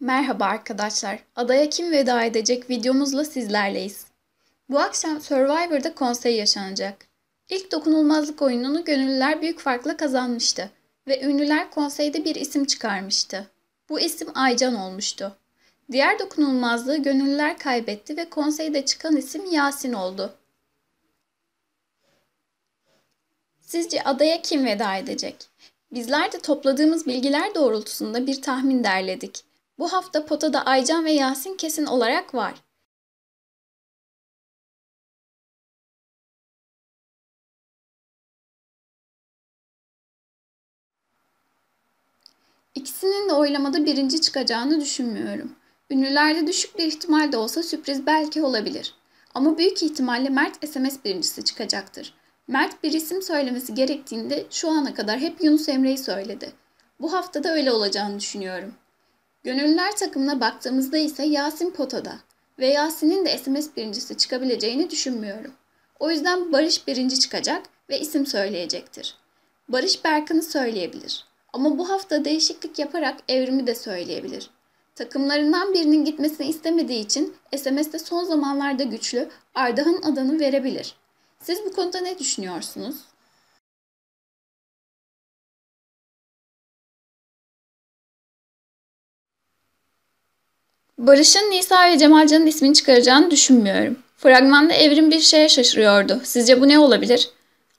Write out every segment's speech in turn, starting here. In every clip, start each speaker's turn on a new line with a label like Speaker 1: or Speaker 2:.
Speaker 1: Merhaba
Speaker 2: arkadaşlar. Adaya kim veda edecek videomuzla sizlerleyiz. Bu akşam Survivor'da konsey yaşanacak. İlk dokunulmazlık oyununu gönüllüler büyük farkla kazanmıştı ve ünlüler konseyde bir isim çıkarmıştı. Bu isim Aycan olmuştu. Diğer dokunulmazlığı gönüllüler kaybetti ve konseyde çıkan isim Yasin oldu. Sizce adaya kim veda edecek? Bizler de topladığımız bilgiler doğrultusunda bir tahmin derledik. Bu hafta potada
Speaker 1: Aycan ve Yasin kesin olarak var. İkisinin de oylamada birinci çıkacağını düşünmüyorum.
Speaker 2: Ünlülerde düşük bir ihtimal de olsa sürpriz belki olabilir. Ama büyük ihtimalle Mert SMS birincisi çıkacaktır. Mert bir isim söylemesi gerektiğinde şu ana kadar hep Yunus Emre'yi söyledi. Bu haftada öyle olacağını düşünüyorum. Gönüllüler takımına baktığımızda ise Yasin potada ve Yasin'in de SMS birincisi çıkabileceğini düşünmüyorum. O yüzden Barış birinci çıkacak ve isim söyleyecektir. Barış Berkan'ı söyleyebilir. Ama bu hafta değişiklik yaparak Evrim'i de söyleyebilir. Takımlarından birinin gitmesini istemediği için SMS'te son zamanlarda güçlü Ardahan adını
Speaker 1: verebilir. Siz bu konuda ne düşünüyorsunuz?
Speaker 2: Barış'ın Nisa ve Cemalcan'ın ismini çıkaracağını düşünmüyorum. Fragmanda Evrim bir şeye şaşırıyordu. Sizce bu ne olabilir?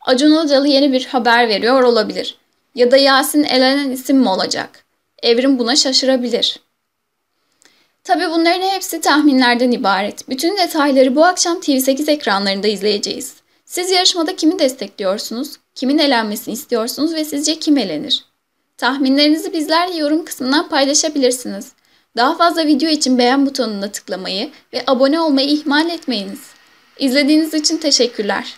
Speaker 2: Acun Ilıcalı yeni bir haber veriyor olabilir. Ya da Yasin elenen isim mi olacak? Evrim buna şaşırabilir. Tabi bunların hepsi tahminlerden ibaret. Bütün detayları bu akşam TV8 ekranlarında izleyeceğiz. Siz yarışmada kimi destekliyorsunuz? Kimin elenmesini istiyorsunuz ve sizce kim elenir? Tahminlerinizi bizlerle yorum kısmından paylaşabilirsiniz. Daha fazla video için beğen butonuna tıklamayı ve abone olmayı ihmal etmeyiniz. İzlediğiniz için
Speaker 1: teşekkürler.